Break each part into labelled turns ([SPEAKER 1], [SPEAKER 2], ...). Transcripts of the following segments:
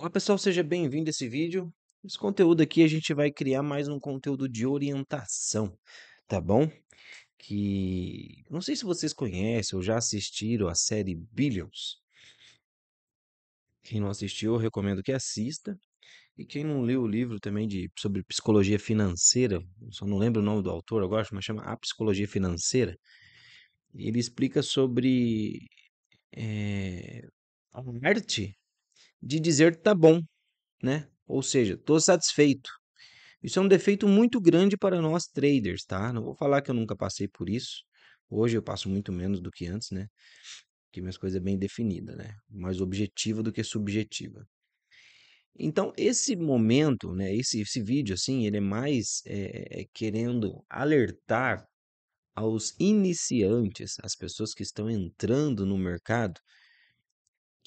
[SPEAKER 1] Olá pessoal, seja bem-vindo a esse vídeo. Esse conteúdo aqui a gente vai criar mais um conteúdo de orientação, tá bom? Que não sei se vocês conhecem ou já assistiram a série Billions. Quem não assistiu, eu recomendo que assista. E quem não leu o livro também de, sobre psicologia financeira, só não lembro o nome do autor agora, mas chama A Psicologia Financeira, ele explica sobre é, a arte de dizer tá bom, né? Ou seja, tô satisfeito. Isso é um defeito muito grande para nós traders, tá? Não vou falar que eu nunca passei por isso. Hoje eu passo muito menos do que antes, né? Que minhas coisas é bem definida, né? Mais objetiva do que subjetiva. Então, esse momento, né, esse, esse vídeo, assim, ele é mais é, é, é querendo alertar aos iniciantes, as pessoas que estão entrando no mercado,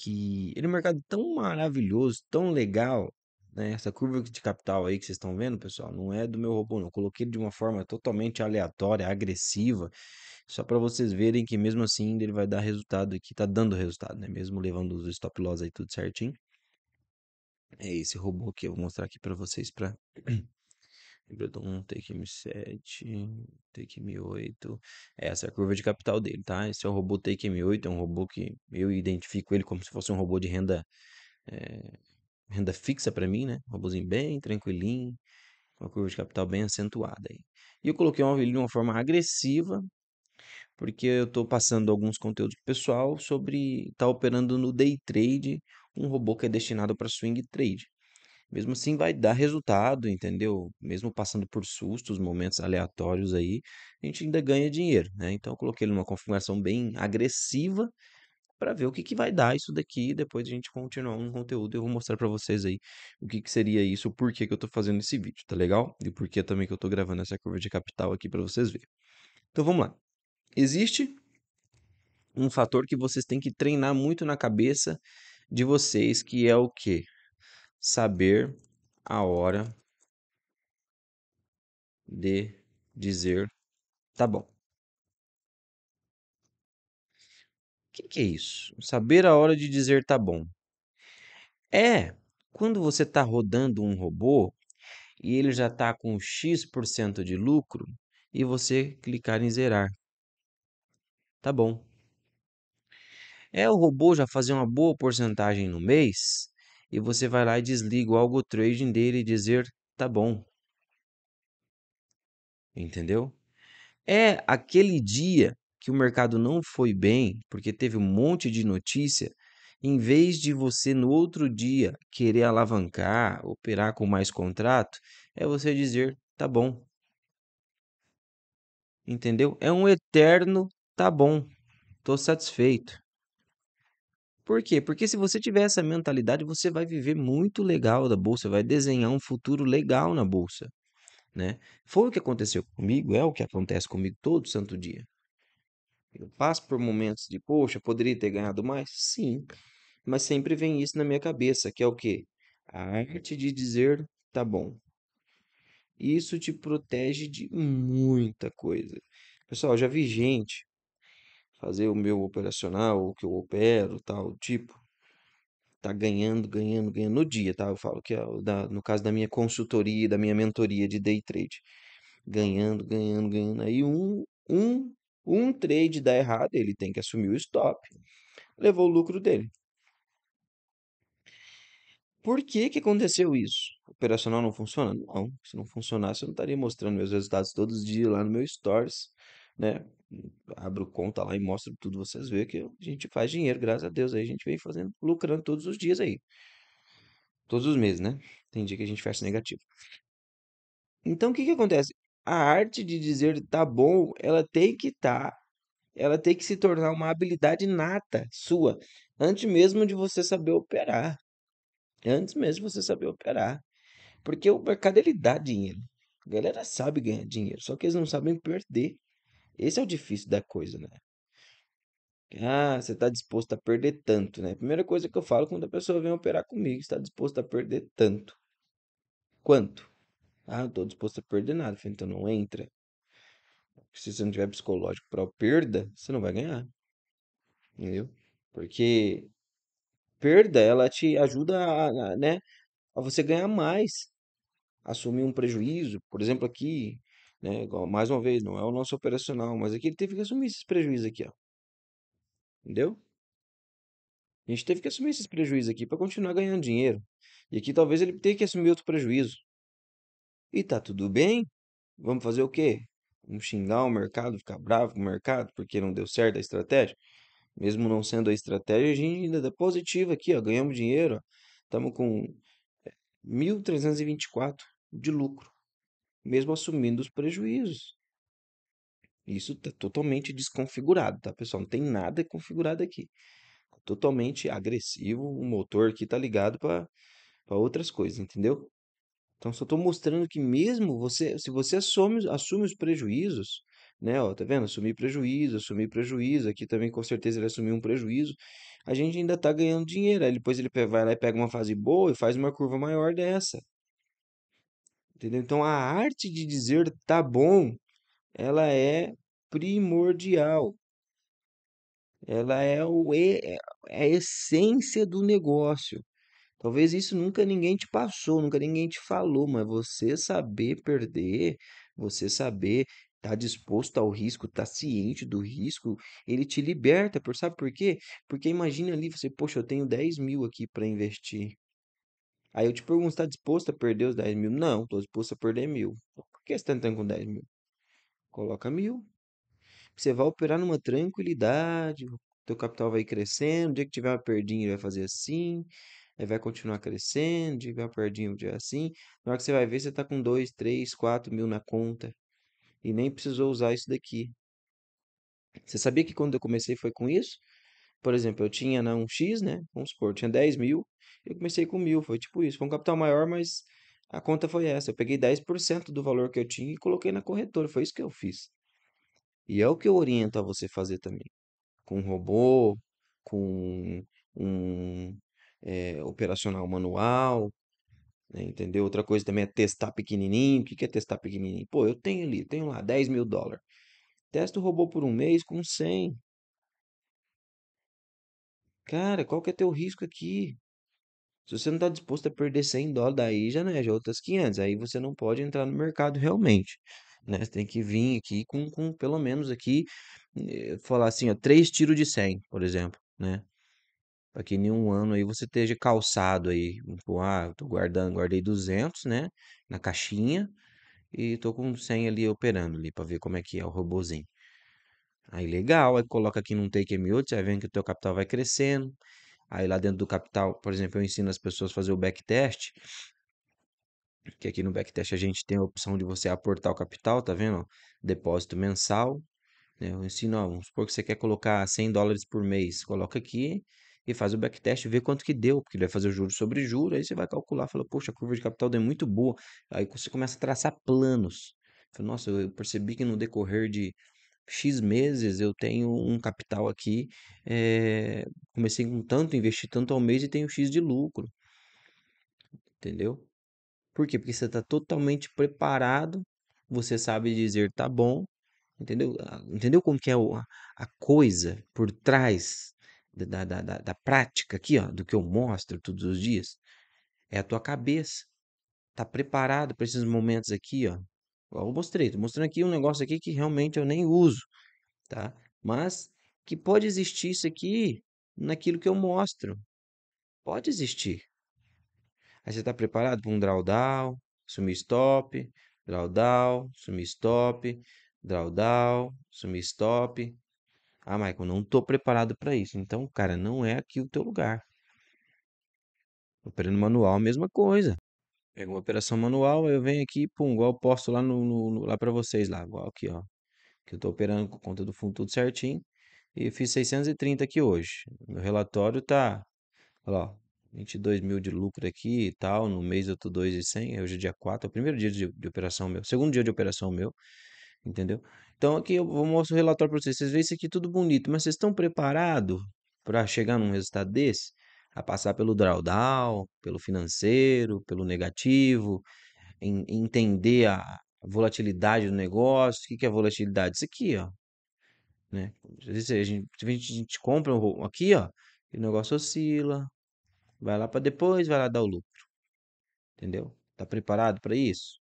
[SPEAKER 1] que ele é um mercado tão maravilhoso, tão legal, né? Essa curva de capital aí que vocês estão vendo, pessoal, não é do meu robô, não. Eu coloquei de uma forma totalmente aleatória, agressiva, só para vocês verem que mesmo assim ele vai dar resultado aqui, tá dando resultado, né? Mesmo levando os stop loss aí tudo certinho. É esse robô que eu vou mostrar aqui para vocês para Lembra do 1, take M7, take M8. Essa é a curva de capital dele, tá? Esse é o robô take M8, é um robô que eu identifico ele como se fosse um robô de renda, é, renda fixa para mim, né? Um robôzinho bem tranquilinho, uma curva de capital bem acentuada. Aí. E eu coloquei ele de uma forma agressiva, porque eu estou passando alguns conteúdos pessoal sobre estar tá operando no day trade um robô que é destinado para swing trade mesmo assim vai dar resultado, entendeu? Mesmo passando por sustos, momentos aleatórios aí, a gente ainda ganha dinheiro, né? Então eu coloquei ele numa configuração bem agressiva para ver o que, que vai dar isso daqui. Depois a gente continuar um conteúdo, eu vou mostrar para vocês aí o que, que seria isso, por que, que eu tô fazendo esse vídeo, tá legal? E por que também que eu tô gravando essa curva de capital aqui para vocês verem. Então vamos lá. Existe um fator que vocês têm que treinar muito na cabeça de vocês, que é o quê? saber a hora de dizer tá bom. O que, que é isso? Saber a hora de dizer tá bom. É quando você está rodando um robô e ele já está com X% de lucro e você clicar em zerar. Tá bom. É o robô já fazer uma boa porcentagem no mês e você vai lá e desliga o algo trading dele e dizer tá bom. Entendeu? É aquele dia que o mercado não foi bem, porque teve um monte de notícia, em vez de você no outro dia querer alavancar, operar com mais contrato, é você dizer tá bom. Entendeu? É um eterno tá bom. Tô satisfeito. Por quê? Porque se você tiver essa mentalidade, você vai viver muito legal da bolsa, vai desenhar um futuro legal na bolsa, né? Foi o que aconteceu comigo, é o que acontece comigo todo santo dia. Eu passo por momentos de, poxa, poderia ter ganhado mais? Sim, mas sempre vem isso na minha cabeça, que é o quê? A arte de dizer tá bom. Isso te protege de muita coisa. Pessoal, já vi gente fazer o meu operacional, o que eu opero, tal, tipo, tá ganhando, ganhando, ganhando no dia, tá? Eu falo que é da, no caso da minha consultoria, da minha mentoria de day trade, ganhando, ganhando, ganhando. Aí um, um, um trade dá errado, ele tem que assumir o stop, levou o lucro dele. Por que que aconteceu isso? operacional não funciona? Não, se não funcionasse eu não estaria mostrando meus resultados todos os dias lá no meu stories né? Abro conta lá e mostro tudo, vocês vê que a gente faz dinheiro, graças a Deus. Aí a gente vem fazendo, lucrando todos os dias aí. Todos os meses, né? Tem dia que a gente fecha negativo. Então o que que acontece? A arte de dizer tá bom, ela tem que estar, tá, ela tem que se tornar uma habilidade nata sua, antes mesmo de você saber operar. Antes mesmo de você saber operar. Porque o mercado ele dá dinheiro. A galera sabe ganhar dinheiro, só que eles não sabem perder. Esse é o difícil da coisa, né? Ah, você está disposto a perder tanto, né? Primeira coisa que eu falo quando a pessoa vem operar comigo, está disposto a perder tanto. Quanto? Ah, não tô disposto a perder nada. então não entra. Se você não tiver psicológico para perda, você não vai ganhar. Entendeu? Porque perda, ela te ajuda a, né, a você ganhar mais. Assumir um prejuízo. Por exemplo, aqui, né? mais uma vez, não é o nosso operacional, mas aqui ele teve que assumir esses prejuízos aqui, ó. Entendeu? A gente teve que assumir esses prejuízos aqui para continuar ganhando dinheiro. E aqui talvez ele tenha que assumir outro prejuízo. E tá tudo bem? Vamos fazer o quê? Vamos xingar o mercado, ficar bravo com o mercado porque não deu certo a estratégia? Mesmo não sendo a estratégia, a gente ainda dá positivo aqui, ó, ganhamos dinheiro. Estamos com 1.324 eh, de lucro mesmo assumindo os prejuízos. Isso está totalmente desconfigurado, tá, pessoal? Não tem nada configurado aqui. totalmente agressivo, o motor aqui tá ligado para outras coisas, entendeu? Então, só estou mostrando que mesmo você, se você assume, assume os prejuízos, né? Ó, tá vendo? Assumir prejuízo, assumir prejuízo. Aqui também, com certeza, ele assumiu um prejuízo. A gente ainda tá ganhando dinheiro. Aí depois ele vai lá e pega uma fase boa e faz uma curva maior dessa. Entendeu? Então a arte de dizer tá bom, ela é primordial. Ela é, o, é, é a essência do negócio. Talvez isso nunca ninguém te passou, nunca ninguém te falou, mas você saber perder, você saber estar tá disposto ao risco, estar tá ciente do risco, ele te liberta, por, sabe por quê? Porque imagina ali, você, poxa, eu tenho 10 mil aqui para investir. Aí eu te pergunto, tá disposto a perder os 10 mil? Não, tô disposto a perder mil. Por que você tá entrando com 10 mil? Coloca mil. Você vai operar numa tranquilidade, teu capital vai crescendo, no dia que tiver uma perdinha ele vai fazer assim, aí vai continuar crescendo, no dia que tiver uma perdinha vai assim. Na hora que você vai ver, você tá com 2, 3, 4 mil na conta. E nem precisou usar isso daqui. Você sabia que quando eu comecei foi com isso? Por exemplo, eu tinha né, um X, né? Vamos supor, eu tinha 10 mil, eu comecei com mil, foi tipo isso. Foi um capital maior, mas a conta foi essa. Eu peguei 10% do valor que eu tinha e coloquei na corretora. Foi isso que eu fiz. E é o que eu oriento a você fazer também. Com um robô, com um é, operacional manual, né, entendeu? Outra coisa também é testar pequenininho. O que é testar pequenininho? Pô, eu tenho ali, tenho lá 10 mil dólares. Testa o robô por um mês com 100. Cara, qual que é teu risco aqui? Se você não está disposto a perder 100 dólares, daí já, né, já é outras 500. Aí você não pode entrar no mercado realmente. Né? Você tem que vir aqui com, com pelo menos aqui, eh, falar assim, ó, três tiros de 100, por exemplo, né? Para que em um ano aí você esteja calçado aí. Tipo, ah, eu tô guardando, guardei 200, né? Na caixinha. E tô com 100 ali operando ali para ver como é que é o robozinho. Aí legal, aí coloca aqui num take você vai vendo que o teu capital vai crescendo. Aí lá dentro do capital, por exemplo, eu ensino as pessoas a fazer o backtest. Que aqui no backtest a gente tem a opção de você aportar o capital, tá vendo? Depósito mensal. Né? Eu ensino, ó, vamos supor que você quer colocar 100 dólares por mês, coloca aqui e faz o backtest, vê quanto que deu, porque ele vai fazer o juro sobre juro, aí você vai calcular, fala, poxa, a curva de capital deu muito boa. Aí você começa a traçar planos. Fala, Nossa, eu percebi que no decorrer de X meses eu tenho um capital aqui, é, comecei com tanto, investi tanto ao mês e tenho X de lucro. Entendeu? Por quê? Porque você está totalmente preparado, você sabe dizer tá bom, entendeu? Ah, entendeu como que é a coisa por trás da, da, da, da prática aqui, ó, do que eu mostro todos os dias? É a tua cabeça. Tá preparado para esses momentos aqui, ó, eu mostrei, estou mostrando aqui um negócio aqui que realmente eu nem uso, tá? Mas que pode existir isso aqui naquilo que eu mostro. Pode existir. Aí você está preparado para um drawdown, sumir stop, drawdown, sumir stop, drawdown, sumir stop. Ah, Michael, não estou preparado para isso. Então, cara, não é aqui o teu lugar. Operando manual, mesma coisa. Pega uma operação manual, eu venho aqui, pum, igual eu posto lá no, no- no- lá para vocês lá, igual aqui, ó, que eu tô operando com conta do fundo tudo certinho e eu fiz 630 aqui hoje. Meu relatório tá, olha lá, ó, 22 mil de lucro aqui e tal, no mês eu tô 2,100, hoje é dia 4, é o primeiro dia de, de operação meu, segundo dia de operação meu, entendeu? Então aqui eu vou mostrar o relatório para vocês, vocês veem isso aqui tudo bonito, mas vocês estão preparados para chegar num resultado desse? a passar pelo drawdown, pelo financeiro, pelo negativo, em, entender a volatilidade do negócio. O que, que é volatilidade? Isso aqui, ó. Né? A gente, a gente compra um, aqui, ó, e o negócio oscila, vai lá para depois, vai lá dar o lucro. Entendeu? Tá preparado para isso?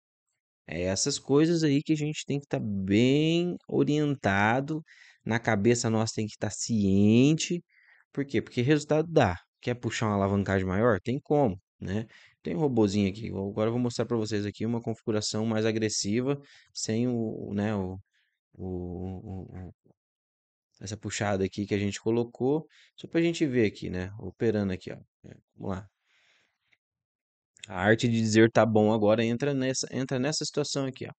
[SPEAKER 1] É essas coisas aí que a gente tem que estar tá bem orientado, na cabeça nossa tem que estar tá ciente. Por quê? Porque resultado dá. Quer puxar uma alavancagem maior? Tem como, né? Tem um robozinho aqui. Agora eu vou mostrar para vocês aqui uma configuração mais agressiva, sem o, né, o, o, o essa puxada aqui que a gente colocou, só para a gente ver aqui, né? Operando aqui, ó. É, vamos lá. A arte de dizer tá bom agora entra nessa, entra nessa situação aqui, ó.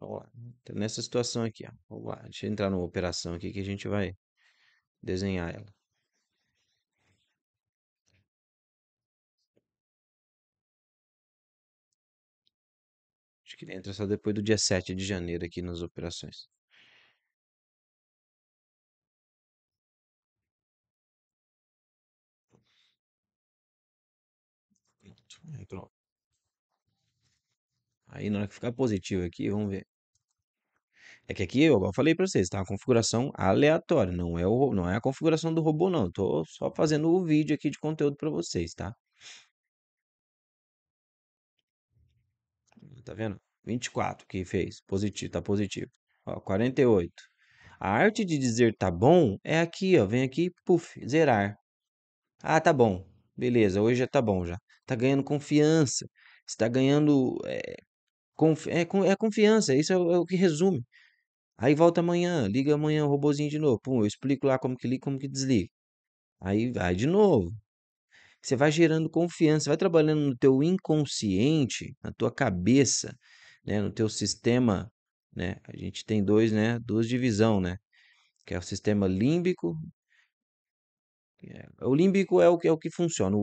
[SPEAKER 1] Vamos lá. Entra nessa situação aqui, ó. Vamos lá. Deixa eu entrar numa operação aqui que a gente vai desenhar ela. Acho que ele entra só depois do dia 7 de janeiro aqui nas operações. Aí na hora que ficar positivo aqui, vamos ver. É que aqui, eu falei para vocês, tá uma configuração aleatória, não é, o, não é a configuração do robô não, eu tô só fazendo o vídeo aqui de conteúdo para vocês, tá? Tá vendo? 24 que fez, positivo, tá positivo. Ó, 48. A arte de dizer tá bom é aqui, ó, vem aqui, puf, zerar. Ah, tá bom. Beleza, hoje já tá bom já. Tá ganhando confiança. Está ganhando é, é, é, confiança, isso é, é o que resume. Aí volta amanhã, liga amanhã o robozinho de novo. Pum, eu explico lá como que liga, como que desliga. Aí vai de novo. Você vai gerando confiança, vai trabalhando no teu inconsciente, na tua cabeça, né, no teu sistema, né, a gente tem dois, né, duas divisão, né, que é o sistema límbico. É, o límbico é o que é o que funciona, o,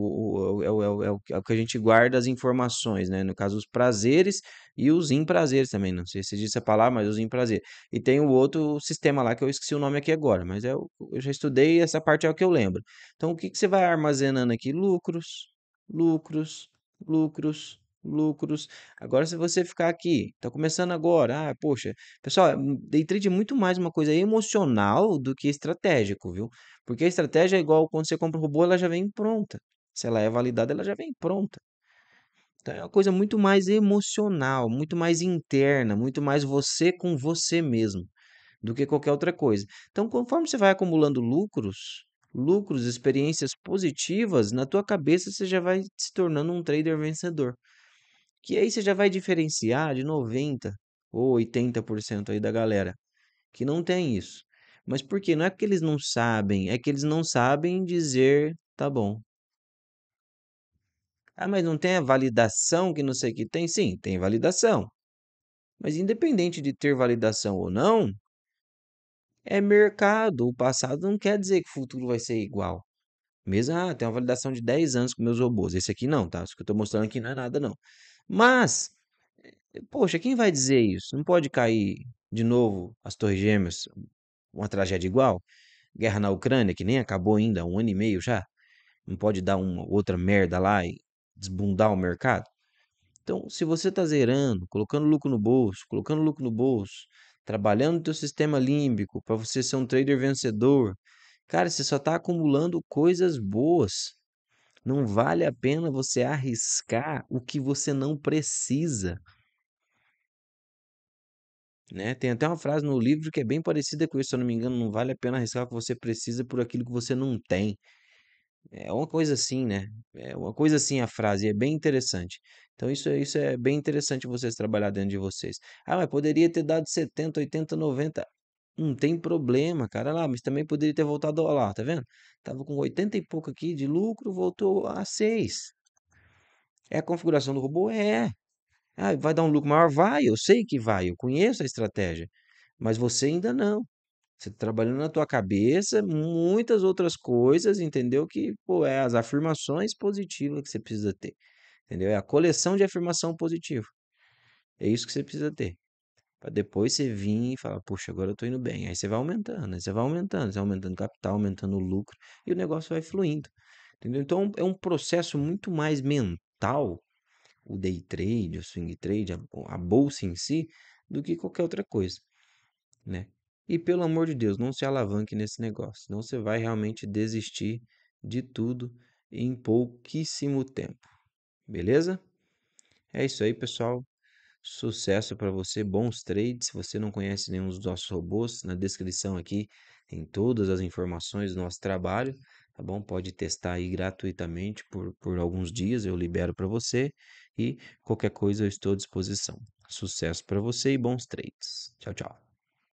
[SPEAKER 1] o, é, o, é, o, é, é, é o que a gente guarda as informações, né? No caso, os prazeres e os imprazeres também. Não sei se disse a palavra, mas os imprazeres. E tem o outro sistema lá que eu esqueci o nome aqui agora, mas é o, eu já estudei e essa parte é o que eu lembro. Então, o que, que você vai armazenando aqui? Lucros, lucros, lucros, lucros. Agora, se você ficar aqui, tá começando agora, ah, poxa, pessoal, é day trade é muito mais uma coisa emocional do que estratégico, viu? Porque a estratégia é igual quando você compra o robô, ela já vem pronta. Se ela é validada, ela já vem pronta. Então é uma coisa muito mais emocional, muito mais interna, muito mais você com você mesmo do que qualquer outra coisa. Então, conforme você vai acumulando lucros, lucros, experiências positivas, na tua cabeça você já vai se tornando um trader vencedor. Que aí você já vai diferenciar de 90 ou 80% aí da galera que não tem isso. Mas por quê? Não é que eles não sabem, é que eles não sabem dizer tá bom. Ah, mas não tem a validação que não sei o que tem? Sim, tem validação. Mas independente de ter validação ou não, é mercado. O passado não quer dizer que o futuro vai ser igual. Mesmo, ah, tem uma validação de 10 anos com meus robôs. Esse aqui não, tá? Isso que eu tô mostrando aqui não é nada, não. Mas, eh, poxa, quem vai dizer isso? Não pode cair de novo as Torres Gêmeas, uma tragédia igual? Guerra na Ucrânia, que nem acabou ainda, um ano e meio já. Não pode dar uma outra merda lá e desbundar o mercado? Então, se você está zerando, colocando lucro no bolso, colocando lucro no bolso, trabalhando no seu sistema límbico para você ser um trader vencedor, cara, você só está acumulando coisas boas. Não vale a pena você arriscar o que você não precisa. Né? Tem até uma frase no livro que é bem parecida com isso, se eu não me engano, não vale a pena arriscar o que você precisa por aquilo que você não tem. É uma coisa assim, né? É uma coisa assim a frase, é bem interessante. Então isso, é, isso é bem interessante vocês trabalhar dentro de vocês. Ah, mas poderia ter dado 70, 80, 90. Não hum, tem problema, cara. Olha lá, mas também poderia ter voltado olha lá, tá vendo? Tava com 80 e pouco aqui de lucro, voltou a 6. É a configuração do robô? É. Ah, vai dar um lucro maior? Vai, eu sei que vai, eu conheço a estratégia. Mas você ainda não. Você tá trabalhando na tua cabeça muitas outras coisas, entendeu? Que, pô, é as afirmações positivas que você precisa ter. Entendeu? É a coleção de afirmação positiva. É isso que você precisa ter depois você vir e falar, puxa, agora eu tô indo bem. Aí você vai aumentando, aí você vai aumentando, você vai aumentando capital, aumentando o lucro e o negócio vai fluindo. Entendeu? Então é um processo muito mais mental o day trade, o swing trade, a, a bolsa em si, do que qualquer outra coisa, né? E pelo amor de Deus, não se alavanque nesse negócio, senão você vai realmente desistir de tudo em pouquíssimo tempo. Beleza? É isso aí, pessoal. Sucesso para você, bons trades. Se você não conhece nenhum dos nossos robôs, na descrição aqui tem todas as informações do nosso trabalho, tá bom? Pode testar aí gratuitamente por, por alguns dias, eu libero para você e qualquer coisa eu estou à disposição. Sucesso para você e bons trades. Tchau, tchau.